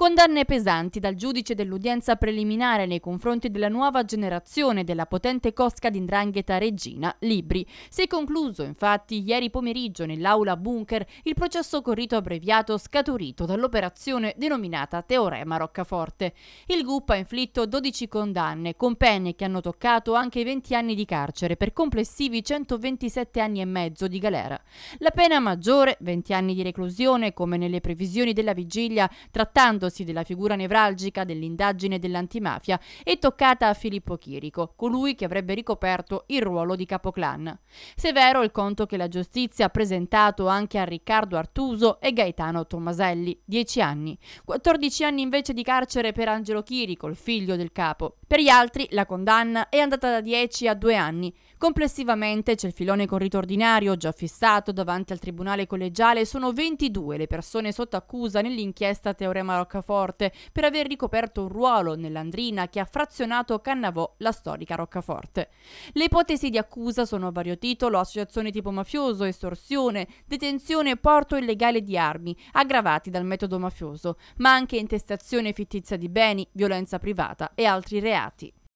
Condanne pesanti dal giudice dell'udienza preliminare nei confronti della nuova generazione della potente cosca d'indrangheta Regina, Libri. Si è concluso infatti ieri pomeriggio nell'aula bunker il processo corrito abbreviato scaturito dall'operazione denominata Teorema Roccaforte. Il GUP ha inflitto 12 condanne, con pene che hanno toccato anche i 20 anni di carcere per complessivi 127 anni e mezzo di galera. La pena maggiore, 20 anni di reclusione, come nelle previsioni della vigilia, trattando occupandosi della figura nevralgica dell'indagine dell'antimafia, è toccata a Filippo Chirico, colui che avrebbe ricoperto il ruolo di capoclan. Severo il conto che la giustizia ha presentato anche a Riccardo Artuso e Gaetano Tommaselli, 10 anni, 14 anni invece di carcere per Angelo Chirico, il figlio del capo. Per gli altri la condanna è andata da 10 a 2 anni. Complessivamente c'è il filone con rito ordinario già fissato davanti al tribunale collegiale, sono 22 le persone sotto accusa nell'inchiesta Teorema Rocca Roccaforte per aver ricoperto un ruolo nell'andrina che ha frazionato Cannavò la storica Roccaforte. Le ipotesi di accusa sono a vario titolo, associazione tipo mafioso, estorsione, detenzione e porto illegale di armi, aggravati dal metodo mafioso, ma anche intestazione fittizia di beni, violenza privata e altri reati.